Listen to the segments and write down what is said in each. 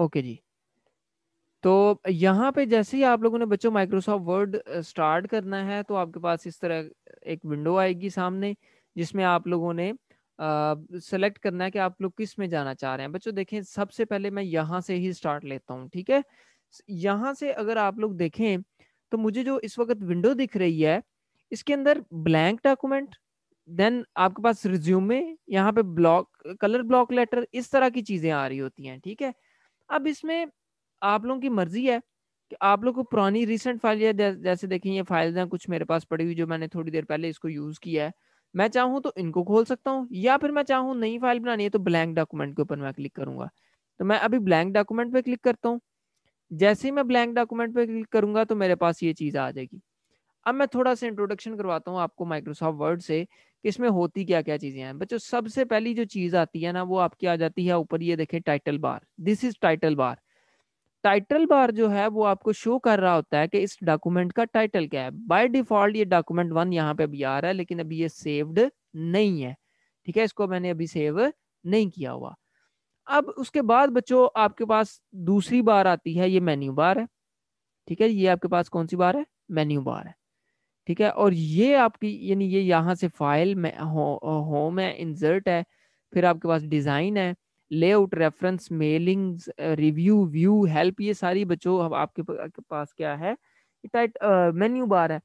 Okay जी तो यहाँ पे जैसे ही आप लोगों ने बच्चों माइक्रोसॉफ्ट वर्ड स्टार्ट करना है तो आपके पास इस तरह एक विंडो आएगी सामने जिसमें आप लोगों ने सेलेक्ट करना है कि आप लोग किस में जाना चाह रहे हैं बच्चों देखें सबसे पहले मैं यहाँ से ही स्टार्ट लेता हूँ ठीक है यहाँ से अगर आप लोग देखें तो मुझे जो इस वक्त विंडो दिख रही है इसके अंदर ब्लैंक डॉक्यूमेंट देन आपके पास रिज्यूमे यहाँ पे ब्लॉक कलर ब्लॉक लेटर इस तरह की चीजें आ रही होती हैं ठीक है थीके? अब इसमें आप लोगों की मर्जी है कि आप लोग को पुरानी रिसेंट फाइल या जैसे देखें ये फाइल्स हैं कुछ मेरे पास पड़ी हुई जो मैंने थोड़ी देर पहले इसको यूज किया है मैं चाहूँ तो इनको खोल सकता हूँ या फिर मैं चाहूँ नई फाइल बनानी है तो ब्लैंक डॉक्यूमेंट के ऊपर मैं क्लिक करूंगा तो मैं अभी ब्लैंक डॉक्यूमेंट पे क्लिक करता हूँ जैसे ही मैं ब्लैंक डॉक्यूमेंट पे क्लिक करूंगा तो मेरे पास ये चीज आ जाएगी अब मैं थोड़ा सा इंट्रोडक्शन करवाता हूँ आपको माइक्रोसॉफ्ट वर्ड से कि इसमें होती क्या क्या चीज़ें हैं बच्चों सबसे पहली जो चीज़ आती है ना वो आपकी आ जाती है ऊपर ये देखें title bar this is title bar title bar जो है वो आपको शो कर रहा होता है कि इस डॉक्यूमेंट का टाइटल क्या है बाय डिफॉल्ट ये डॉक्यूमेंट वन यहाँ पे अभी आ रहा है लेकिन अभी ये सेव्ड नहीं है ठीक है इसको मैंने अभी सेव नहीं किया हुआ अब उसके बाद बच्चों आपके पास दूसरी बार आती है ये मेन्यू बार है ठीक है ये आपके पास कौन सी बार है मेन्यू बार है ठीक है और ये आपकी यानी ये यहाँ से फाइल में होम है इंजर्ट है फिर आपके पास डिज़ाइन है layout reference mailing review view help ये सारी बच्चों अब आपके पास क्या है टाइट मेन्यू बार है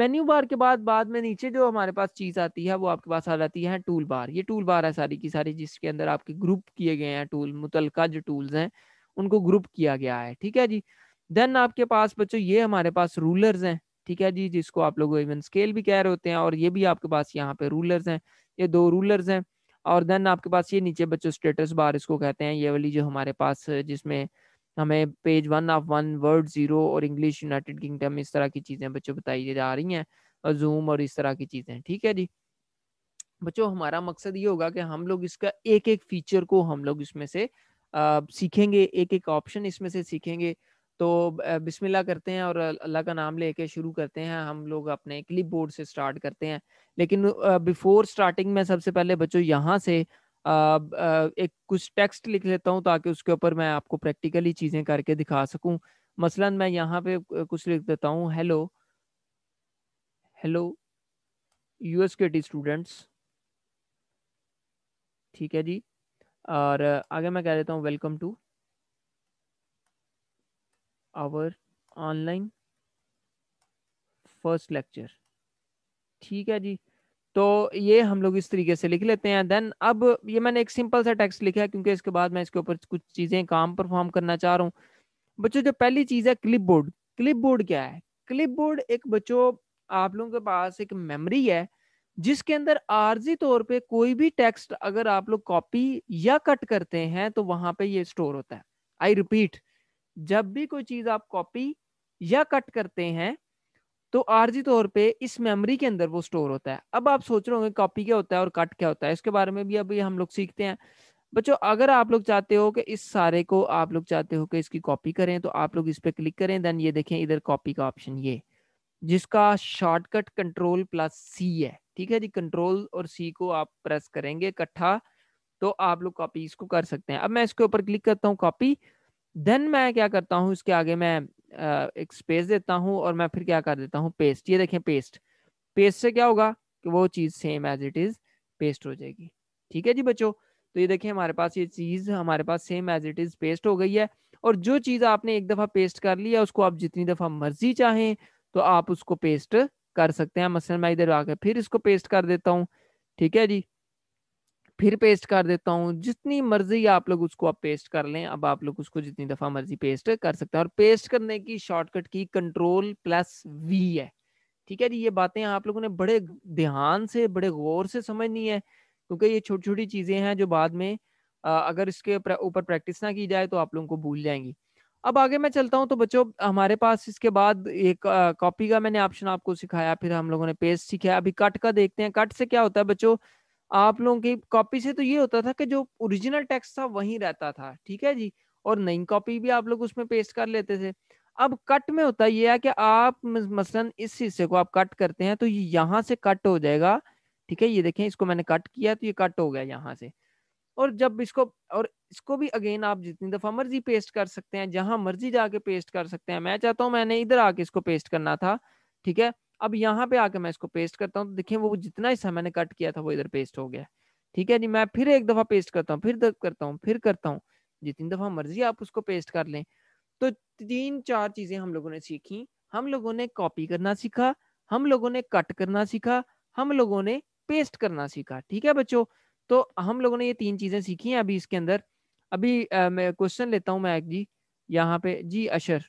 मेन्यू बार के बाद बाद में नीचे जो हमारे पास चीज़ आती है वो आपके पास आ जाती है टूल बार ये टूल बार है सारी की सारी जिसके अंदर आपके ग्रुप किए गए हैं टूल मुतल जो टूल्स हैं उनको ग्रुप किया गया है ठीक है जी देन आपके पास बच्चों ये हमारे पास रूलर्स हैं ठीक है जी जिसको आप लोग इवन स्केल भी कह रहे होते हैं और ये भी आपके पास यहाँ पे रूलर्स हैं ये दो रूलर्स हैं और देन आपके पास ये नीचे बच्चों स्टेटस बार इसको कहते हैं ये वाली जो हमारे पास जिसमें हमें page one of one word zero और इंग्लिश यूनाइटेड किंगडम इस तरह की चीज़ें बच्चों बताई जा रही हैं और जूम और इस तरह की चीज़ें ठीक है जी बच्चों हमारा मकसद ये होगा कि हम लोग इसका एक एक फीचर को हम लोग इसमें से आ, सीखेंगे एक एक ऑप्शन इसमें से सीखेंगे तो बिस्मिल्लाह करते हैं और अल्लाह का नाम लेके शुरू करते हैं हम लोग अपने क्लिप बोर्ड से स्टार्ट करते हैं लेकिन बिफोर स्टार्टिंग में सबसे पहले बच्चों यहाँ से एक कुछ टेक्स्ट लिख लेता हूँ ताकि उसके ऊपर मैं आपको प्रैक्टिकली चीज़ें करके दिखा सकूँ मसलन मैं यहाँ पे कुछ लिख देता हूँ हेलो हेलो यूएस के टी स्टूडेंट्स ठीक है जी और आगे मैं कह देता हूँ welcome to our online first lecture ठीक है जी तो ये हम लोग इस तरीके से लिख लेते हैं देन अब ये मैंने एक सिंपल सा टेक्स्ट लिखा है क्योंकि इसके बाद मैं इसके ऊपर कुछ चीज़ें काम परफॉर्म करना चाह रहा हूँ बच्चों जो पहली चीज़ है क्लिप बोर्ड क्लिप बोर्ड क्या है क्लिप बोर्ड एक बच्चों आप लोगों के पास एक मेमरी है जिसके अंदर आर्जी तौर पे कोई भी टेक्स्ट अगर आप लोग कॉपी या कट करते हैं तो वहां पे ये स्टोर होता है आई रिपीट जब भी कोई चीज आप कॉपी या कट करते हैं तो आरजी तौर पे इस मेमोरी के अंदर वो स्टोर होता है अब आप सोच रहे होंगे कॉपी क्या होता है और कट क्या होता है इसके बारे में भी अभी हम लोग सीखते हैं बच्चों अगर आप लोग चाहते हो कि इस सारे को आप लोग चाहते हो कि इसकी कॉपी करें तो आप लोग इस पर क्लिक करें देन ये देखें इधर कॉपी का ऑप्शन ये जिसका शॉर्टकट कंट्रोल प्लस सी है ठीक है जी कंट्रोल और सी को आप प्रेस करेंगे इकट्ठा तो आप लोग कॉपी इसको कर सकते हैं अब मैं इसके ऊपर क्लिक करता हूँ कॉपी देन मैं क्या करता हूँ इसके आगे मैं एक स्पेस देता हूँ और मैं फिर क्या कर देता हूँ पेस्ट ये देखें पेस्ट पेस्ट से क्या होगा कि वो चीज़ same as it is paste हो जाएगी ठीक है जी बच्चों तो ये देखिए हमारे पास ये चीज़ हमारे पास same as it is paste हो गई है और जो चीज़ आपने एक दफ़ा पेस्ट कर लिया है उसको आप जितनी दफ़ा मर्जी चाहें तो आप उसको पेस्ट कर सकते हैं मसलन मैं इधर आकर फिर इसको पेस्ट कर देता हूँ ठीक है जी फिर पेस्ट कर देता हूँ जितनी मर्जी आप लोग उसको आप पेस्ट कर लें अब आप लोग उसको जितनी दफा मर्जी पेस्ट कर सकते हैं और पेस्ट करने की शॉर्टकट की कंट्रोल प्लस वी है ठीक है जी ये बातें आप लोगों ने बड़े ध्यान से बड़े गौर से समझनी है क्योंकि ये छोटी छोटी चीजें हैं जो बाद में आ, अगर इसके ऊपर प्रैक्टिस ना की जाए तो आप लोगों को भूल जाएंगी अब आगे मैं चलता हूँ तो बच्चों हमारे पास इसके बाद एक कॉपी का मैंने ऑप्शन आपको सिखाया फिर हम लोगों ने पेस्ट सीखा अभी कट का देखते हैं कट से क्या होता है बच्चों आप लोगों की कॉपी से तो ये होता था कि जो ओरिजिनल टेक्स्ट था वही रहता था ठीक है जी और नई कॉपी भी आप लोग उसमें पेस्ट कर लेते थे अब कट में होता यह है कि आप मसलन इस हिस्से को आप कट करते हैं तो ये यहाँ से कट हो जाएगा ठीक है ये देखें इसको मैंने कट किया तो ये कट हो गया यहाँ से और जब इसको और इसको भी अगेन आप जितनी दफा मर्जी पेस्ट कर सकते हैं जहां मर्जी जाके पेस्ट कर सकते हैं मैं चाहता हूँ मैंने इधर आके इसको पेस्ट करना था ठीक है अब यहाँ पे आके मैं इसको पेस्ट करता हूँ तो देखिए वो जितना हिस्सा मैंने कट किया था वो इधर पेस्ट हो गया ठीक है जी मैं फिर एक दफा पेस्ट करता हूँ फिर करता हूँ फिर करता हूँ जितनी दफा मर्जी आप उसको पेस्ट कर लें तो तीन चार चीजें हम लोगों ने सीखी हम लोगों ने कॉपी करना सीखा हम लोगों ने कट करना सीखा हम लोगों ने पेस्ट करना सीखा ठीक है बच्चों तो हम लोगों ने ये तीन चीजें सीखी हैं अभी इसके अंदर अभी आ, मैं क्वेश्चन लेता हूँ मैं एक जी यहाँ पे जी अशर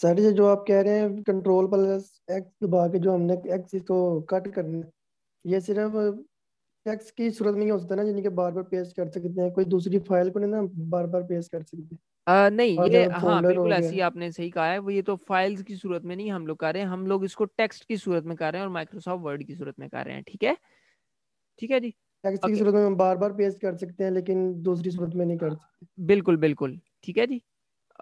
सर ये जो आप कह रहे हैं कंट्रोल प्लस एक्स दबा के जो हमने एक्स इसको कट करना ये सिर्फ एक्स की सूरत में ही हो सकता है ना यानी कि बार बार पेस्ट कर सकते हैं कोई दूसरी फाइल को नहीं ना बार बार पेस्ट कर सकते आ, नहीं ये हाँ बिल्कुल ऐसी आपने सही कहा है वो ये तो फाइल्स की सूरत में नहीं हम लोग कर रहे हैं हम लोग इसको टेक्स्ट की सूरत में कर रहे हैं और माइक्रोसॉफ्ट वर्ड की सूरत में कर रहे हैं ठीक है ठीक है जी टेक्स्ट की सूरत में हम बार बार पेस्ट कर सकते हैं लेकिन दूसरी सूरत में नहीं कर हाँ, सकते बिल्कुल बिल्कुल ठीक है जी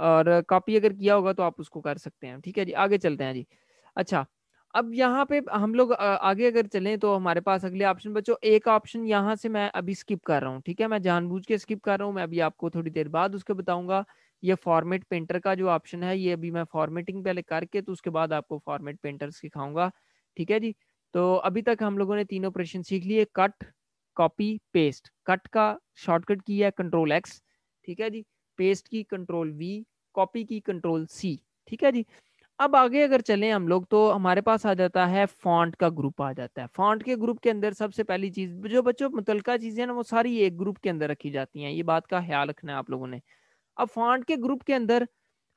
और कॉपी अगर किया होगा तो आप उसको कर सकते हैं ठीक है जी आगे चलते हैं जी अच्छा अब यहाँ पे हम लोग आगे अगर चलें तो हमारे पास अगले ऑप्शन बच्चों एक ऑप्शन यहाँ से मैं अभी स्किप कर रहा हूँ ठीक है मैं जानबूझ के स्किप कर रहा हूँ मैं अभी आपको थोड़ी देर बाद उसके बताऊंगा ये फॉर्मेट पेंटर का जो ऑप्शन है ये अभी मैं फॉर्मेटिंग पहले करके तो उसके बाद आपको फॉर्मेट पेंटर सिखाऊंगा ठीक है जी तो अभी तक हम लोगों ने तीन ऑपरेशन सीख लिए कट कॉपी पेस्ट कट का शॉर्टकट की है कंट्रोल एक्स ठीक है जी पेस्ट की कंट्रोल वी कॉपी की कंट्रोल सी ठीक है जी अब आगे अगर चले हम लोग तो हमारे पास आ जाता है फॉन्ट का ग्रुप आ जाता है फॉन्ट के ग्रुप के अंदर सबसे पहली चीज जो बच्चों मुतलका चीजें ना वो सारी एक ग्रुप के अंदर रखी जाती हैं ये बात का ख्याल रखना है आप लोगों ने अब फॉन्ट के ग्रुप के अंदर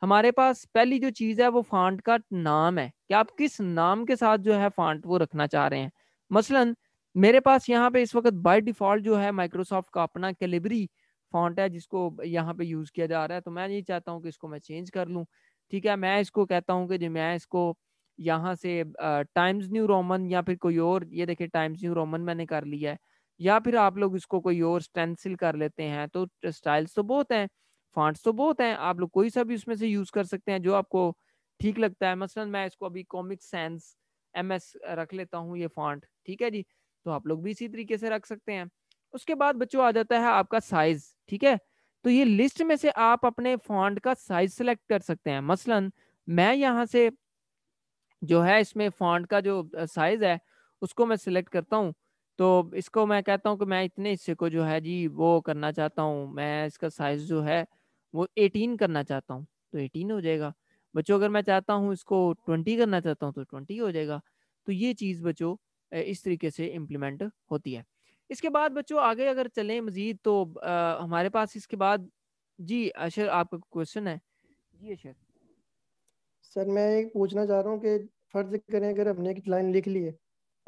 हमारे पास पहली जो चीज है वो फॉन्ट का नाम है कि आप किस नाम के साथ जो है फॉन्ट वो रखना चाह रहे हैं मसलन मेरे पास यहाँ पे इस वक्त बाय डिफॉल्ट जो है माइक्रोसॉफ्ट का अपना कैलिबरी फॉन्ट है जिसको यहाँ पे यूज किया जा रहा है तो मैं नहीं चाहता हूँ कि इसको मैं चेंज कर लूँ ठीक है मैं इसको कहता हूँ कि जी मैं इसको यहाँ से टाइम्स न्यू रोमन या फिर कोई और ये देखिए टाइम्स न्यू रोमन मैंने कर लिया है या फिर आप लोग इसको कोई और स्टेंसिल कर लेते हैं तो स्टाइल्स तो बहुत हैं फॉन्ट्स तो बहुत हैं आप लोग कोई सा भी उसमें से यूज कर सकते हैं जो आपको ठीक लगता है मसलन मैं इसको अभी कॉमिक सेंस एम रख लेता हूँ ये फॉन्ट ठीक है जी तो आप लोग भी इसी तरीके से रख सकते हैं उसके बाद बच्चों आ जाता है आपका साइज ठीक है तो ये लिस्ट में से आप अपने फॉन्ट का साइज सेलेक्ट कर सकते हैं मसलन मैं यहाँ से जो है इसमें फॉन्ट का जो साइज है उसको मैं सिलेक्ट करता हूँ तो इसको मैं कहता हूँ कि मैं इतने हिस्से को जो है जी वो करना चाहता हूँ मैं इसका साइज जो है वो 18 करना चाहता हूँ तो 18 हो जाएगा बच्चों अगर मैं चाहता हूँ इसको 20 करना चाहता हूँ तो 20 हो जाएगा तो ये चीज़ बच्चों इस तरीके से इम्प्लीमेंट होती है इसके बाद बच्चों आगे अगर चलें मजीद तो आ, हमारे पास इसके बाद जी अशर आपका क्वेश्चन है जी अशर सर मैं एक पूछना चाह रहा हूँ कि फर्ज करें अगर हमने एक लाइन लिख ली है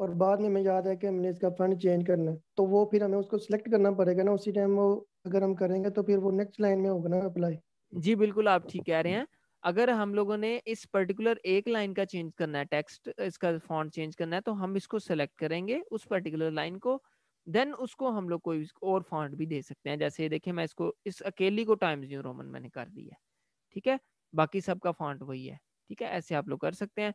और बाद में हमें याद है कि हमने इसका फंड चेंज करना है तो वो फिर हमें उसको सिलेक्ट करना पड़ेगा ना उसी टाइम वो अगर हम करेंगे तो फिर वो नेक्स्ट लाइन में होगा ना अप्लाई जी बिल्कुल आप ठीक कह रहे हैं अगर हम लोगों ने इस पर्टिकुलर एक लाइन का चेंज करना है टेक्स्ट इसका फॉन्ट चेंज करना है तो हम इसको सेलेक्ट करेंगे उस पर्टिकुलर लाइन को देन उसको हम लोग कोई और फॉन्ट भी दे सकते हैं जैसे देखिए मैं इसको इस अकेली को टाइम्स न्यू रोमन मैंने कर दिया ठीक है बाकी सबका फॉन्ट वही है ठीक है ऐसे आप लोग कर सकते हैं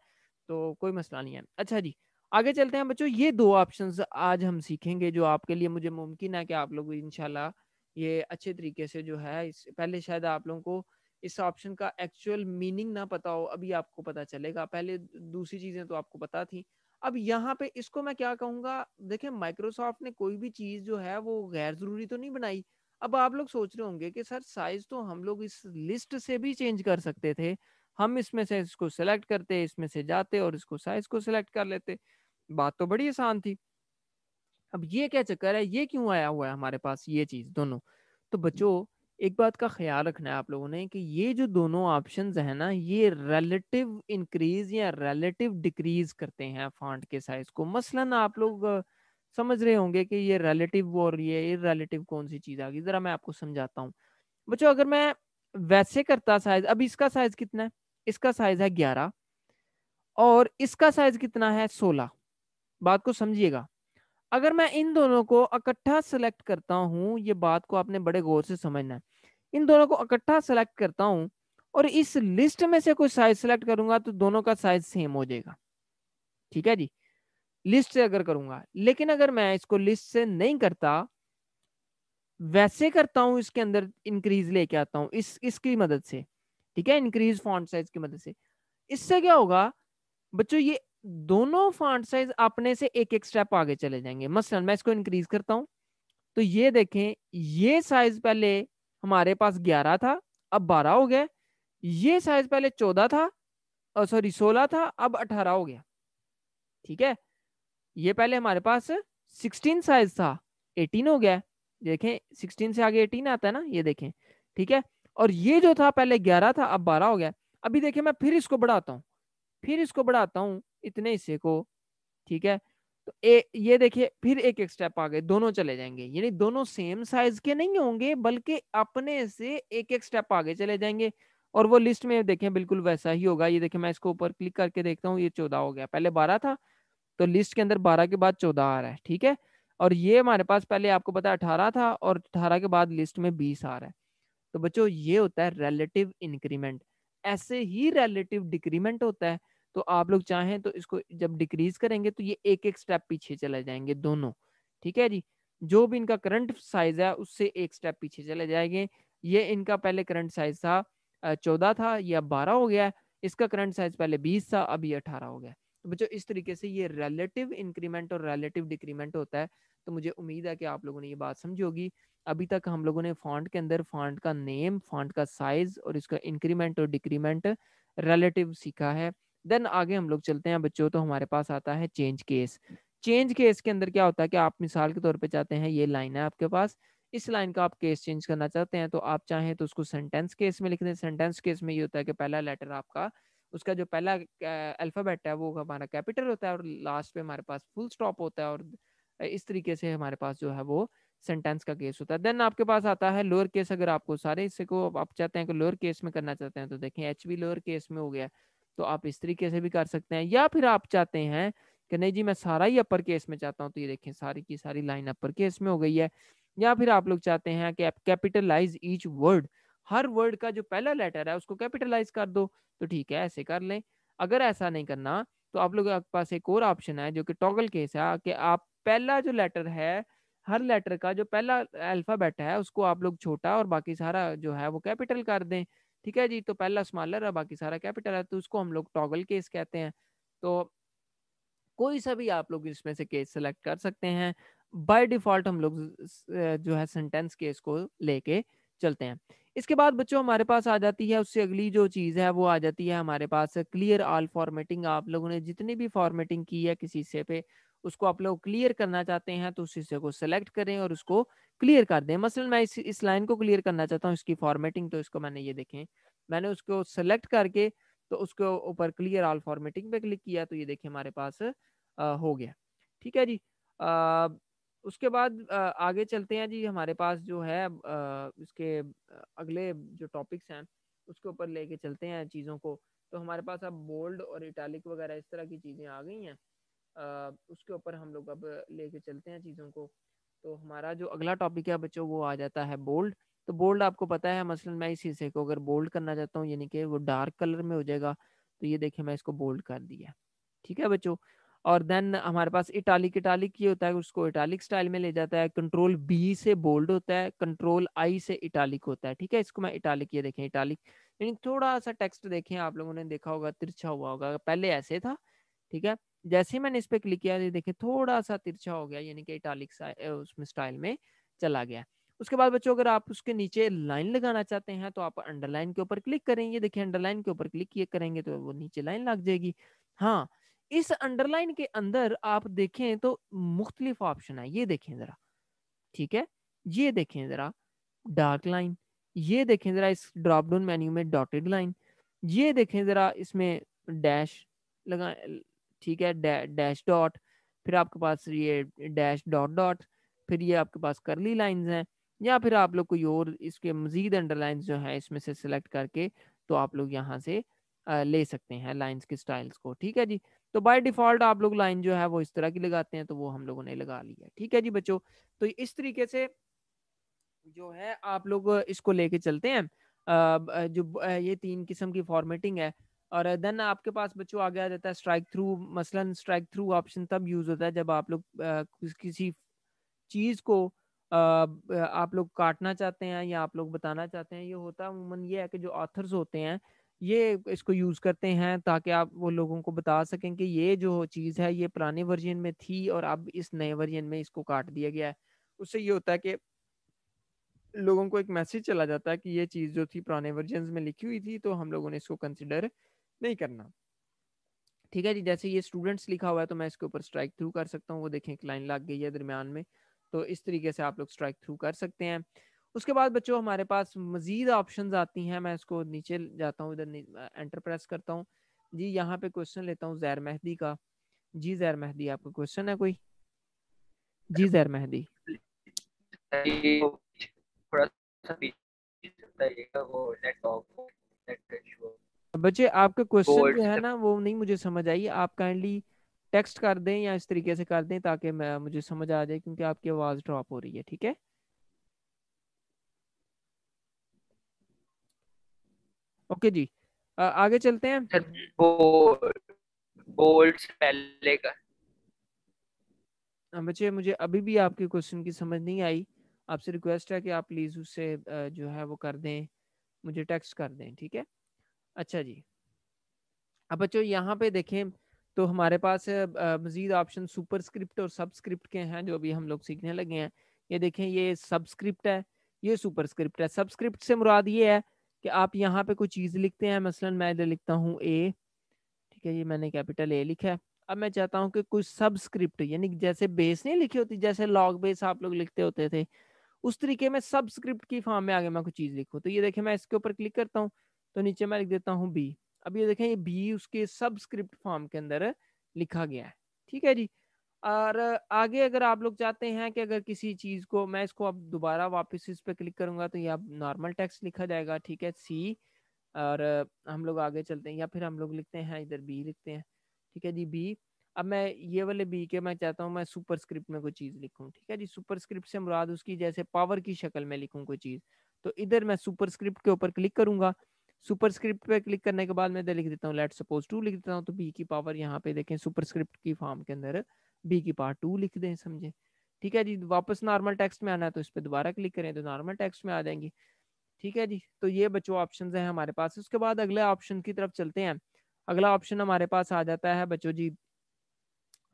तो कोई मसला नहीं है अच्छा जी आगे चलते हैं बच्चों ये दो ऑप्शंस आज हम सीखेंगे जो आपके लिए मुझे मुमकिन है कि आप लोग इनशाला ये अच्छे तरीके से जो है इस पहले शायद आप लोगों को इस ऑप्शन का एक्चुअल मीनिंग ना पता हो अभी आपको पता चलेगा पहले दूसरी चीज़ें तो आपको पता थी अब यहाँ पे इसको मैं क्या कहूँगा देखे माइक्रोसॉफ्ट ने कोई भी चीज़ जो है वो गैर ज़रूरी तो नहीं बनाई अब आप लोग सोच रहे होंगे कि सर साइज तो हम लोग इस लिस्ट से भी चेंज कर सकते थे हम इसमें से इसको सेलेक्ट करते इसमें से जाते और इसको साइज को सिलेक्ट कर लेते बात तो बड़ी आसान थी अब ये क्या चक्कर है ये क्यों आया हुआ है हमारे पास ये चीज़ दोनों तो बच्चों एक बात का ख्याल रखना है आप लोगों ने कि ये जो दोनों ऑप्शन है ना ये रिलेटिव इंक्रीज या रिलेटिव डिक्रीज करते हैं फॉन्ट के साइज को मसलन आप लोग समझ रहे होंगे कि ये रिलेटिव और ये रिलेटिव कौन सी चीज आ गई जरा मैं आपको समझाता हूँ बच्चों अगर मैं वैसे करता साइज अब इसका साइज कितना है इसका साइज है ग्यारह और इसका साइज कितना है सोलह बात को समझिएगा अगर मैं इन दोनों को इकट्ठा सेलेक्ट करता हूँ ये बात को आपने बड़े गौर से समझना है इन दोनों को इकट्ठा सेलेक्ट करता हूँ और इस लिस्ट में से कोई साइज सेलेक्ट करूंगा तो दोनों का साइज सेम हो जाएगा ठीक है जी लिस्ट से अगर करूंगा लेकिन अगर मैं इसको लिस्ट से नहीं करता वैसे करता हूँ इसके अंदर इंक्रीज लेके आता हूँ इस इसकी मदद से ठीक है इंक्रीज फॉन्ट साइज की मदद से इससे क्या होगा बच्चों ये दोनों फॉन्ट साइज अपने से एक एक स्टेप आगे चले जाएंगे मसलन मैं इसको इंक्रीज करता हूँ तो ये देखें ये साइज पहले हमारे पास ग्यारह था अब बारह हो गया ये साइज पहले चौदह था सॉरी सोलह था अब अठारह हो गया ठीक है ये पहले हमारे पास सिक्सटीन साइज था एटीन हो गया देखें सिक्सटीन से आगे एटीन आता है ना ये देखें ठीक है और ये जो था पहले ग्यारह था अब बारह हो गया अभी देखें मैं फिर इसको बढ़ाता हूँ फिर इसको बढ़ाता हूँ इतने हिस्से को ठीक है तो ए, ये देखिए फिर एक एक स्टेप आ गए दोनों चले जाएंगे यानी दोनों सेम साइज के नहीं होंगे बल्कि अपने से एक एक स्टेप आगे चले जाएंगे और वो लिस्ट में देखें बिल्कुल वैसा ही होगा ये देखें मैं इसको ऊपर क्लिक करके देखता हूँ ये चौदह हो गया पहले बारह था तो लिस्ट के अंदर बारह के बाद चौदह आ रहा है ठीक है और ये हमारे पास पहले आपको पता है अठारह था और अठारह के बाद लिस्ट में बीस आ रहा है तो बच्चों ये होता है रेलेटिव इंक्रीमेंट ऐसे ही रेलेटिव डिक्रीमेंट होता है तो आप लोग चाहें तो इसको जब डिक्रीज करेंगे तो ये एक एक स्टेप पीछे चले जाएंगे दोनों ठीक है जी जो भी इनका करंट साइज है उससे एक स्टेप पीछे चले जाएंगे ये इनका पहले करंट साइज था चौदह था ये अब बारह हो गया इसका करंट साइज पहले बीस था अब ये अठारह हो गया तो बच्चों इस तरीके से ये रिलेटिव इंक्रीमेंट और रिलेटिव डिक्रीमेंट होता है तो मुझे उम्मीद है कि आप लोगों ने ये बात समझी होगी अभी तक हम लोगों ने फॉन्ट के अंदर फॉन्ट का नेम फॉन्ट का साइज और इसका इंक्रीमेंट और डिक्रीमेंट रिलेटिव सीखा है देन आगे हम लोग चलते हैं बच्चों तो हमारे पास आता है चेंज केस चेंज केस के अंदर क्या होता है कि आप मिसाल के तौर पे चाहते हैं ये लाइन है आपके पास इस लाइन का आप केस चेंज करना चाहते हैं तो आप चाहें तो उसको सेंटेंस केस में लिख दें सेंटेंस केस में ये होता है कि पहला लेटर आपका उसका जो पहला अल्फ़ाबेट है वो हमारा कैपिटल होता है और लास्ट पे हमारे पास फुल स्टॉप होता है और इस तरीके से हमारे पास जो है वो सेंटेंस का केस होता है देन आपके पास आता है लोअर केस अगर आपको सारे हिस्से को आप चाहते हैं कि लोअर केस में करना चाहते हैं तो देखें एच भी लोअर केस में हो गया तो आप इस तरीके से भी कर सकते हैं या फिर आप चाहते हैं कि नहीं जी मैं सारा ही अपर केस में चाहता हूँ तो ये देखें सारी की सारी लाइन अपर केस में हो गई है या फिर आप लोग चाहते हैं कि आप कैपिटलाइज ईच वर्ड हर वर्ड का जो पहला लेटर है उसको कैपिटलाइज कर दो तो ठीक है ऐसे कर लें अगर ऐसा नहीं करना तो आप लोग के पास एक और ऑप्शन है जो कि टॉगल केस है कि आप पहला जो लेटर है हर लेटर का जो पहला अल्फाबेट है उसको आप लोग छोटा और बाकी सारा जो है वो कैपिटल कर दें ठीक है जी तो पहला स्मॉलर है बाकी सारा कैपिटल है तो उसको हम लोग टॉगल केस कहते हैं तो कोई सा भी आप लोग इसमें से केस सेलेक्ट कर सकते हैं बाय डिफॉल्ट हम लोग जो है सेंटेंस केस को लेके चलते हैं इसके बाद बच्चों हमारे पास आ जाती है उससे अगली जो चीज़ है वो आ जाती है हमारे पास क्लियर ऑल फॉर्मेटिंग आप लोगों ने जितनी भी फॉर्मेटिंग की है किसी से पे उसको आप लोग क्लियर करना चाहते हैं तो उस हिस्से को सिलेक्ट करें और उसको क्लियर कर दें मसलन मैं इस इस लाइन को क्लियर करना चाहता हूँ इसकी फॉर्मेटिंग तो इसको मैंने ये देखें मैंने उसको सेलेक्ट करके तो उसके ऊपर क्लियर ऑल फॉर्मेटिंग पे क्लिक किया तो ये देखें हमारे पास आ, हो गया ठीक है जी आ, उसके बाद आ, आगे चलते हैं जी हमारे पास जो है इसके अगले जो टॉपिक्स हैं उसके ऊपर लेके चलते हैं चीज़ों को तो हमारे पास अब बोल्ड और इटैलिक वगैरह इस तरह की चीज़ें आ गई हैं उसके ऊपर हम लोग अब लेके चलते हैं चीज़ों को तो हमारा जो अगला टॉपिक है बच्चों वो आ जाता है बोल्ड तो बोल्ड आपको पता है मसलन मैं इस हिस्से को अगर बोल्ड करना चाहता हूँ यानी कि वो डार्क कलर में हो जाएगा तो ये देखिए मैं इसको बोल्ड कर दिया ठीक है बच्चों और देन हमारे पास इटालिक इटालिक ये होता है उसको इटालिक स्टाइल में ले जाता है कंट्रोल बी से बोल्ड होता है कंट्रोल आई से इटालिक होता है ठीक है इसको मैं इटालिक ये देखें इटालिक यानी थोड़ा सा टेक्स्ट देखें आप लोगों ने देखा होगा तिरछा हुआ होगा पहले ऐसे था ठीक है जैसे ही मैंने इस पर क्लिक किया देखे थोड़ा सा तिरछा हो गया यानी कि इटालिक उसमें स्टाइल में चला गया उसके बाद बच्चों अगर आप उसके नीचे लाइन लगाना चाहते हैं तो आप अंडरलाइन के ऊपर क्लिक करेंगे देखिए अंडरलाइन के ऊपर क्लिक किए करेंगे तो वो नीचे लाइन लग जाएगी हाँ इस अंडरलाइन के अंदर आप देखें तो मुख्तलिफ ऑप्शन है ये देखें जरा ठीक है ये देखें जरा डार्क लाइन ये देखें जरा इस ड्रॉप डाउन मेन्यू में डॉटेड लाइन ये देखें जरा इसमें डैश लगा ठीक है डैश डॉट फिर आपके पास ये डैश डॉट डॉट फिर ये आपके पास करली लाइंस हैं या फिर आप लोग कोई और इसके मजीद अंडरलाइंस जो है इसमें से सिलेक्ट करके तो आप लोग यहाँ से ले सकते हैं लाइंस के स्टाइल्स को ठीक है जी तो बाय डिफॉल्ट आप लोग लाइन जो है वो इस तरह की लगाते हैं तो वो हम लोगों ने लगा लिया ठीक है जी बच्चों तो इस तरीके से जो है आप लोग इसको लेके चलते हैं जो ये तीन किस्म की फॉर्मेटिंग है और देन आपके पास बच्चों आगे आ जाता है स्ट्राइक थ्रू मसलन स्ट्राइक थ्रू ऑप्शन तब यूज होता है जब आप लोग किसी चीज को आप लोग काटना चाहते हैं या आप लोग बताना चाहते हैं ये होता है अमूमन ये है कि जो ऑथर्स होते हैं ये इसको यूज करते हैं ताकि आप वो लोगों को बता सकें कि ये जो चीज है ये पुराने वर्जन में थी और अब इस नए वर्जन में इसको काट दिया गया है उससे ये होता है कि लोगों को एक मैसेज चला जाता है कि ये चीज जो थी पुराने वर्जन में लिखी हुई थी तो हम लोगों ने इसको कंसिडर नहीं करना ठीक है जी जैसे ये स्टूडेंट्स लिखा हुआ है तो मैं इसके ऊपर स्ट्राइक थ्रू कर सकता हूँ वो देखें एक लाइन लग गई है दरमियान में तो इस तरीके से आप लोग स्ट्राइक थ्रू कर सकते हैं उसके बाद बच्चों हमारे पास मज़ीद ऑप्शन आती हैं मैं इसको नीचे जाता हूँ इधर एंटर प्रेस करता हूँ जी यहाँ पे क्वेश्चन लेता हूँ जैर मेहदी का जी जैर मेहदी आपका क्वेश्चन है कोई जी जैर मेहदी थोड़ा सा वो लैपटॉप बच्चे आपका क्वेश्चन जो है ना वो नहीं मुझे समझ आई आप काइंडली टेक्स्ट कर दें या इस तरीके से कर दें ताकि मैं मुझे समझ आ जाए क्योंकि आपकी आवाज ड्रॉप हो रही है ठीक है ओके जी आ, आगे चलते हैं बोल्ड का बच्चे मुझे अभी भी आपके क्वेश्चन की समझ नहीं आई आपसे रिक्वेस्ट है कि आप प्लीज उससे जो है वो कर दें मुझे टेक्स्ट कर दें ठीक है अच्छा जी अब बच्चों यहाँ पे देखें तो हमारे पास मज़ीद ऑप्शन सुपर स्क्रिप्ट और सबस्क्रिप्ट के हैं जो अभी हम लोग सीखने लगे हैं ये देखें ये सबस्क्रिप्ट है ये सुपर स्क्रिप्ट है सबस्क्रिप्ट से मुराद ये है कि आप यहाँ पे कोई चीज़ लिखते हैं मसलन मैं इधर लिखता हूँ ए ठीक है ये मैंने कैपिटल ए लिखा है अब मैं चाहता हूँ कि कुछ सबस्क्रिप्ट यानी जैसे बेस नहीं लिखी होती जैसे लॉग बेस आप लोग लिखते होते थे उस तरीके में सबस्क्रिप्ट की फॉर्म में आगे मैं कुछ चीज़ लिखूँ तो ये देखें मैं इसके ऊपर क्लिक करता हूँ तो नीचे मैं लिख देता हूँ बी अब ये देखें ये बी उसके सबस्क्रिप्ट फॉर्म के अंदर लिखा गया है ठीक है जी और आगे अगर आप लोग चाहते हैं कि अगर किसी चीज़ को मैं इसको अब दोबारा वापस इस पर क्लिक करूंगा तो ये अब नॉर्मल टेक्स्ट लिखा जाएगा ठीक है सी और हम लोग आगे चलते हैं या फिर हम लोग लिखते हैं इधर बी लिखते हैं ठीक है जी बी अब मैं ये वाले बी के मैं चाहता हूँ मैं सुपर स्क्रिप्ट में कोई चीज़ लिखूँ ठीक है जी सुपर स्क्रिप्ट से मुराद उसकी जैसे पावर की शक्ल में लिखूँ कोई चीज़ तो इधर मैं सुपर स्क्रिप्ट के ऊपर क्लिक करूंगा सुपरस्क्रिप्ट पे क्लिक करने के बाद मैं लिख देता हूँ लेट सपोज टू लिख देता हूँ तो बी की पावर यहाँ पे देखें सुपरस्क्रिप्ट की फॉर्म के अंदर बी की पावर टू लिख दें समझे ठीक है जी वापस नॉर्मल टेक्स्ट में आना है तो इस पर दोबारा क्लिक करें तो नॉर्मल टेक्स्ट में आ जाएंगे ठीक है जी तो ये बच्चों ऑप्शन है हमारे पास उसके बाद अगले ऑप्शन की तरफ चलते हैं अगला ऑप्शन हमारे पास आ जाता है बच्चों जी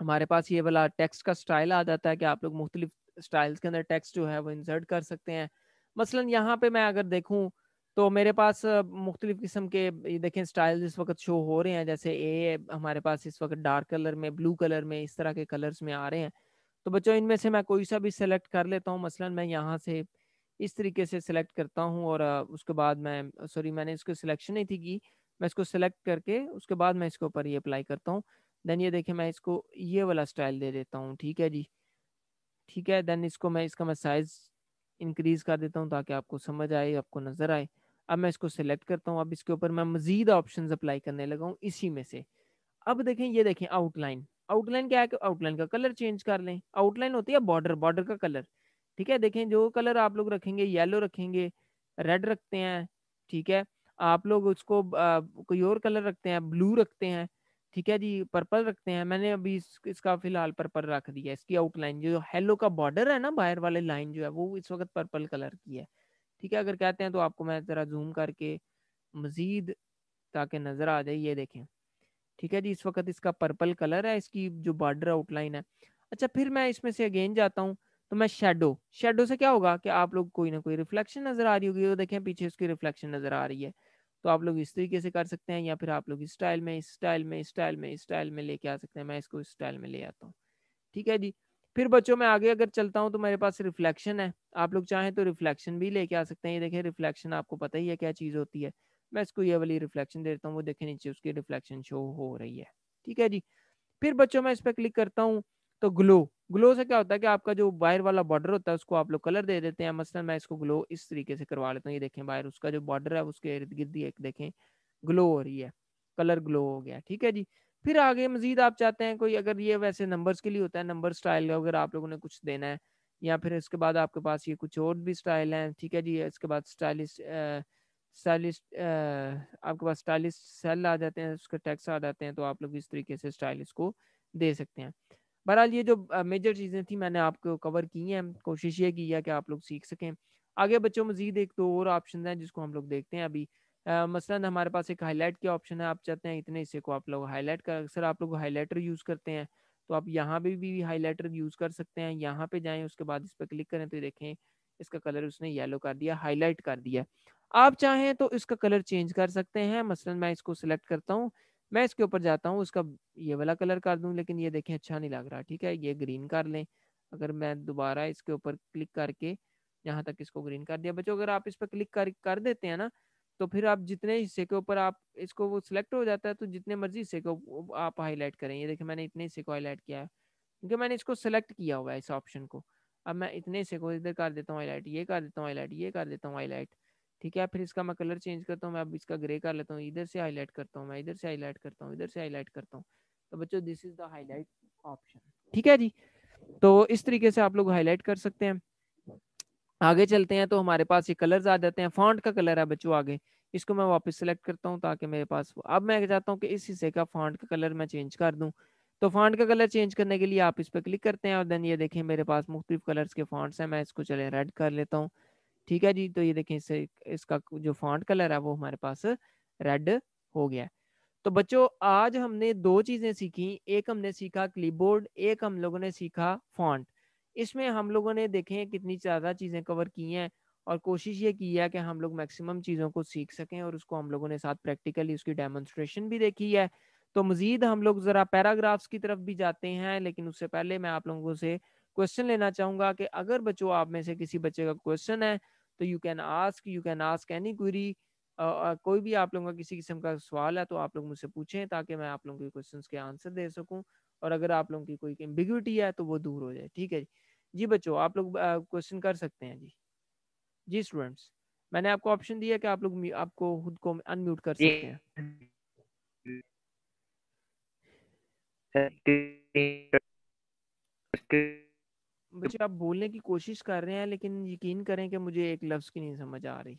हमारे पास ये वाला टेक्स्ट का स्टाइल आ जाता है कि आप लोग मुख्तलिफ स्टाइल्स के अंदर टेक्स्ट जो है वो इंसर्ट कर सकते हैं मसलन यहाँ पे मैं अगर देखूँ तो मेरे पास मुख्तलिफ़ किस्म के ये देखें स्टाइल इस वक्त शो हो रहे हैं जैसे ए हमारे पास इस वक्त डार्क कलर में ब्लू कलर में इस तरह के कलर्स में आ रहे हैं तो बच्चों इनमें से मैं कोई सा भी सिलेक्ट कर लेता हूँ मसलन मैं यहाँ से इस तरीके से सिलेक्ट करता हूँ और उसके बाद मैं सॉरी मैंने इसको सिलेक्शन नहीं थी की मैं इसको सिलेक्ट करके उसके बाद मैं इसके ऊपर ये अप्लाई करता हूँ देन ये देखें मैं इसको ये वाला स्टाइल दे देता हूँ ठीक है जी ठीक है देन इसको मैं इसका मैं साइज़ इंक्रीज़ कर देता हूँ ताकि आपको समझ आए आपको नज़र आए अब मैं इसको सिलेक्ट करता हूँ अब इसके ऊपर मैं मजीद ऑप्शन अप्लाई करने लगा हूँ इसी में से अब देखें ये देखें आउटलाइन आउटलाइन क्या है कि आउटलाइन का कलर चेंज कर लें आउटलाइन होती है बॉर्डर बॉर्डर का कलर ठीक है देखें जो कलर आप लोग रखेंगे येलो रखेंगे रेड रखते हैं ठीक है आप लोग उसको आ, कोई और कलर रखते हैं ब्लू रखते हैं ठीक है जी पर्पल रखते हैं मैंने अभी इस, इसका फिलहाल पर्पल रख दिया इसकी आउटलाइन जो हेलो का बॉर्डर है ना बाहर वाले लाइन जो है वो इस वक्त पर्पल कलर की है ठीक है अगर कहते हैं तो आपको मैं ज़रा जूम करके मज़ीद ताकि नज़र आ जाए ये देखें ठीक है जी इस वक्त इसका पर्पल कलर है इसकी जो बॉर्डर आउटलाइन है अच्छा फिर मैं इसमें से अगेन जाता हूँ तो मैं शेडो शेडो से क्या होगा कि आप लोग कोई ना कोई रिफ्लेक्शन नज़र आ रही होगी वो तो देखें पीछे उसकी रिफ्लेक्शन नज़र आ रही है तो आप लोग इस तरीके से कर सकते हैं या फिर आप लोग इस स्टाइल में इस स्टाइल में इस स्टाइल में इस स्टाइल में लेके आ सकते हैं मैं इसको इस स्टाइल में ले आता हूँ ठीक है जी फिर बच्चों में आगे अगर चलता हूँ तो मेरे पास रिफ्लेक्शन है आप लोग चाहें तो रिफ्लेक्शन भी लेके आ सकते हैं ये देखें रिफ्लेक्शन आपको पता ही है क्या चीज़ होती है मैं इसको ये वाली रिफ्लेक्शन दे देता हूँ वो देखे नीचे उसकी रिफ्लेक्शन शो हो रही है ठीक है जी फिर बच्चों में इस पर क्लिक करता हूँ तो ग्लो ग्लो से क्या होता है कि आपका जो वायर वाला बॉर्डर होता है उसको आप लोग कलर दे देते हैं मसलन मैं इसको ग्लो इस तरीके से करवा लेता हूँ ये देखें बाहर उसका जो बॉर्डर है उसके इर्द गिर्द एक देखें ग्लो हो रही है कलर ग्लो हो गया ठीक है जी फिर आगे मजीद आप चाहते हैं कोई अगर ये वैसे नंबर्स के लिए होता है नंबर स्टाइल का अगर आप लोगों ने कुछ देना है या फिर इसके बाद आपके पास ये कुछ और भी स्टाइल हैं ठीक है जी इसके बाद स्टाइलिश स्टाइलिश आपके पास स्टाइलिश सेल आ जाते हैं उसके टैक्स आ जाते हैं तो आप लोग इस तरीके से स्टाइलिश को दे सकते हैं बहरहाल ये जो मेजर चीज़ें थी मैंने आपको कवर की हैं कोशिश ये की है कि आप लोग सीख सकें आगे बच्चों मजीद एक दो तो और ऑप्शन हैं जिसको हम लोग देखते हैं अभी मसलन हमारे पास एक हाईलाइट के ऑप्शन है आप चाहते हैं इतने हिस्से को आप लोग हाईलाइट कर अक्सर आप लोग हाईलाइटर यूज़ करते हैं तो आप यहाँ पे भी, भी हाईलाइटर यूज़ कर सकते हैं यहाँ पे जाएं उसके बाद इस पर क्लिक करें तो देखें इसका कलर उसने येलो कर दिया हाईलाइट कर दिया आप चाहें तो इसका कलर चेंज कर सकते हैं मसलन मैं इसको सिलेक्ट करता हूँ मैं इसके ऊपर जाता हूँ उसका ये वाला कलर कर दूँ लेकिन ये देखें अच्छा नहीं लग रहा ठीक है ये ग्रीन कर लें अगर मैं दोबारा इसके ऊपर क्लिक करके यहाँ तक इसको ग्रीन कर दिया बच्चों अगर आप इस पर क्लिक कर कर देते हैं ना तो फिर आप जितने हिस्से के ऊपर आप इसको वो सिलेक्ट हो जाता है तो जितने मर्जी हिस्से को आप हाईलाइट करें ये देखिए मैंने इतने हिस्से को हाईलाइट किया है क्योंकि मैंने इसको सेलेक्ट किया हुआ है इस ऑप्शन को अब मैं इतने हिस्से को इधर कर देता हूँ हाईलाइट ये कर देता हूँ हाईलाइट ये कर देता हूँ हाईलाइट ठीक है फिर इसका मैं कलर चेंज करता हूँ मैं अब इसका ग्रे कर लेता हूँ इधर से हाईलाइट करता हूँ मैं इधर से हाईलाइट करता हूँ इधर से हाईलाइट करता हूँ तो बच्चों this is the highlight option ठीक है जी तो इस तरीके से आप लोग हाईलाइट कर सकते हैं आगे चलते हैं तो हमारे पास ये कलर्स आ जाते हैं फॉन्ट का कलर है बच्चों आगे इसको मैं वापस सेलेक्ट करता हूँ ताकि मेरे पास अब मैं चाहता हूँ कि इस हिस्से का फॉन्ट का कलर मैं चेंज कर दूँ तो फॉन्ट का कलर चेंज करने के लिए आप इस पर क्लिक करते हैं और देन ये देखें मेरे पास मुख्तलिफ कलर्स के फॉन्ट्स हैं मैं इसको चले रेड कर लेता हूँ ठीक है जी तो ये देखें इससे इसका जो फॉन्ट कलर है वो हमारे पास रेड हो गया तो बच्चों आज हमने दो चीज़ें सीखी एक हमने सीखा क्लिपबोर्ड एक हम लोगों ने सीखा फॉन्ट इसमें हम लोगों ने देखें कितनी ज़्यादा चीज़ें कवर की हैं और कोशिश ये की है कि हम लोग मैक्सिमम चीज़ों को सीख सकें और उसको हम लोगों ने साथ प्रैक्टिकली उसकी डेमोन्स्ट्रेशन भी देखी है तो मज़ीद हम लोग ज़रा पैराग्राफ्स की तरफ भी जाते हैं लेकिन उससे पहले मैं आप लोगों से क्वेश्चन लेना चाहूंगा कि अगर बच्चों आप में से किसी बच्चे का क्वेश्चन है तो you can ask you can ask any query कोई भी आप लोगों का किसी किस्म का सवाल है तो आप लोग मुझसे पूछें ताकि मैं आप लोगों के क्वेश्चन के आंसर दे सकूँ और अगर आप लोगों की कोई एम्बिग्यूटी है तो वो दूर हो जाए ठीक है जी जी बच्चों आप लोग क्वेश्चन कर सकते हैं जी जी स्टूडेंट्स मैंने आपको ऑप्शन दिया कि आप लोग आपको खुद को अनम्यूट कर सकते हैं बच्चे आप बोलने की कोशिश कर रहे हैं लेकिन यकीन करें कि मुझे एक लफ्ज़ की नहीं समझ आ रही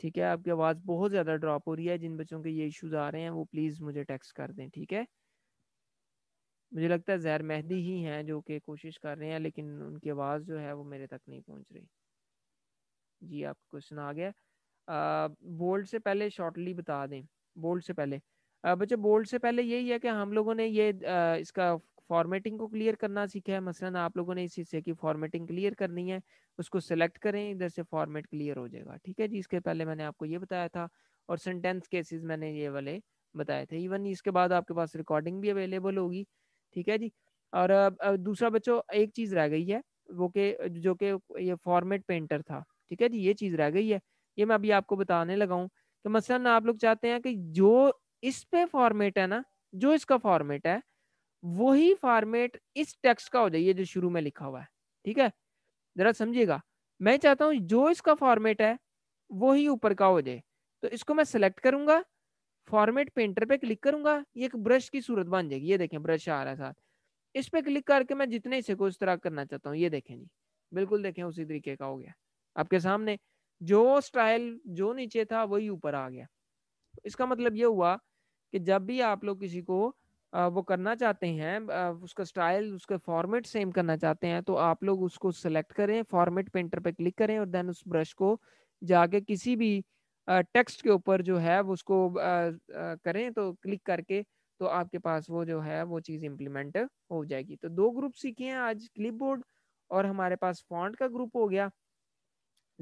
ठीक है आपकी आवाज़ बहुत ज़्यादा ड्रॉप हो रही है जिन बच्चों के ये इश्यूज आ रहे हैं वो प्लीज़ मुझे टेक्स्ट कर दें ठीक है मुझे लगता है जैर मेहदी ही हैं जो कि कोशिश कर रहे हैं लेकिन उनकी आवाज़ जो है वो मेरे तक नहीं पहुंच रही जी आपका क्वेश्चन आ गया बोल्ड से पहले शॉर्टली बता दें बोल्ड से पहले बच्चे बोल्ड से पहले यही है कि हम लोगों ने ये आ, इसका फॉर्मेटिंग को क्लियर करना सीखा है मसलन आप लोगों ने इस हिस्से की फॉर्मेटिंग क्लियर करनी है उसको सेलेक्ट करें इधर से फॉर्मेट क्लियर हो जाएगा ठीक है जी इसके पहले मैंने आपको ये बताया था और सेंटेंस केसेस मैंने ये वाले बताए थे इवन इसके बाद आपके पास रिकॉर्डिंग भी अवेलेबल होगी ठीक है जी और दूसरा बच्चों एक चीज़ रह गई है वो के जो कि ये फॉर्मेट पेंटर था ठीक है जी ये चीज़ रह गई है ये मैं अभी आपको बताने लगा हूँ तो मसलन आप लोग चाहते हैं कि जो इस पे फॉर्मेट है ना जो इसका फॉर्मेट है वही फॉर्मेट इस टेक्स्ट का हो जाइए जो शुरू में लिखा हुआ है ठीक है ज़रा समझिएगा मैं चाहता हूँ जो इसका फॉर्मेट है वही ऊपर का हो जाए तो इसको मैं सिलेक्ट करूंगा फॉर्मेट पेंटर पे क्लिक करूंगा ये एक ब्रश की सूरत बन जाएगी ये देखें ब्रश आ रहा है साथ इस पे क्लिक करके मैं जितने हिस्से को इस तरह करना चाहता हूँ ये देखें जी बिल्कुल देखें उसी तरीके का हो गया आपके सामने जो स्टाइल जो नीचे था वही ऊपर आ गया इसका मतलब ये हुआ कि जब भी आप लोग किसी को वो करना चाहते हैं उसका स्टाइल उसका फॉर्मेट सेम करना चाहते हैं तो आप लोग उसको सेलेक्ट करें फॉर्मेट पेंटर पे क्लिक करें और देन उस ब्रश को जाके किसी भी टेक्स्ट के ऊपर जो है उसको करें तो क्लिक करके तो आपके पास वो जो है वो चीज़ इम्प्लीमेंट हो जाएगी तो दो ग्रुप सीखे हैं आज क्लिप और हमारे पास फॉन्ट का ग्रुप हो गया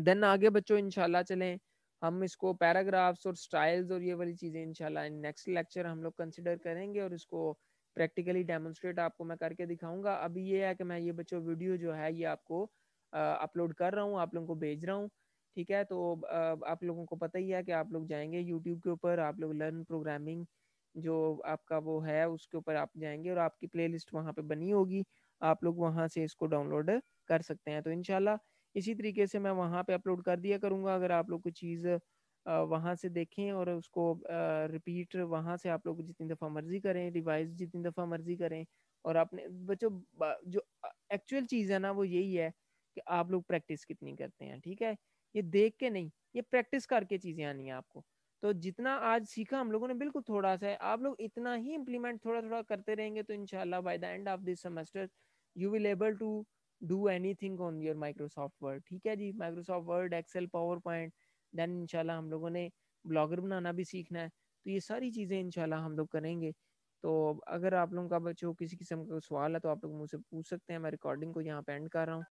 देन आगे बच्चों इनशाला चलें हम इसको पैराग्राफ्स और स्टाइल्स और ये वाली चीज़ें इनशाला नेक्स्ट लेक्चर हम लोग कंसिडर करेंगे और इसको प्रैक्टिकली डेमोन्स्ट्रेट आपको मैं करके दिखाऊंगा अभी ये है कि मैं ये बच्चों वीडियो जो है ये आपको अपलोड कर रहा हूँ आप लोगों को भेज रहा हूँ ठीक है तो आप लोगों को पता ही है कि आप लोग जाएंगे यूट्यूब के ऊपर आप लोग लर्न प्रोग्रामिंग जो आपका वो है उसके ऊपर आप जाएंगे और आपकी लिस्ट वहाँ पे बनी होगी आप लोग वहाँ से इसको डाउनलोड कर सकते हैं तो इनशाला इसी तरीके से मैं वहाँ पे अपलोड कर दिया करूँगा अगर आप लोग कोई चीज़ वहाँ से देखें और उसको रिपीट वहाँ से आप लोग जितनी दफ़ा मर्जी करें रिवाइज जितनी दफ़ा मर्जी करें और आपने बच्चों जो एक्चुअल चीज़ है ना वो यही है कि आप लोग प्रैक्टिस कितनी करते हैं ठीक है ये देख के नहीं ये प्रैक्टिस करके चीजें आनी है आपको तो जितना आज सीखा हम लोगों ने बिल्कुल थोड़ा सा है आप लोग इतना ही इम्प्लीमेंट थोड़ा थोड़ा करते रहेंगे तो इनशाला by the end of this semester you will able to do anything on your Microsoft Word ठीक है जी Microsoft Word Excel PowerPoint then इनशाला हम लोगों ने ब्लॉगर बनाना भी सीखना है तो ये सारी चीज़ें इनशाला हम लोग करेंगे तो अगर आप लोगों का बच्चों किसी किस्म का सवाल है तो आप लोग मुझसे पूछ सकते हैं मैं रिकॉर्डिंग को यहाँ पे एंड कर रहा हूँ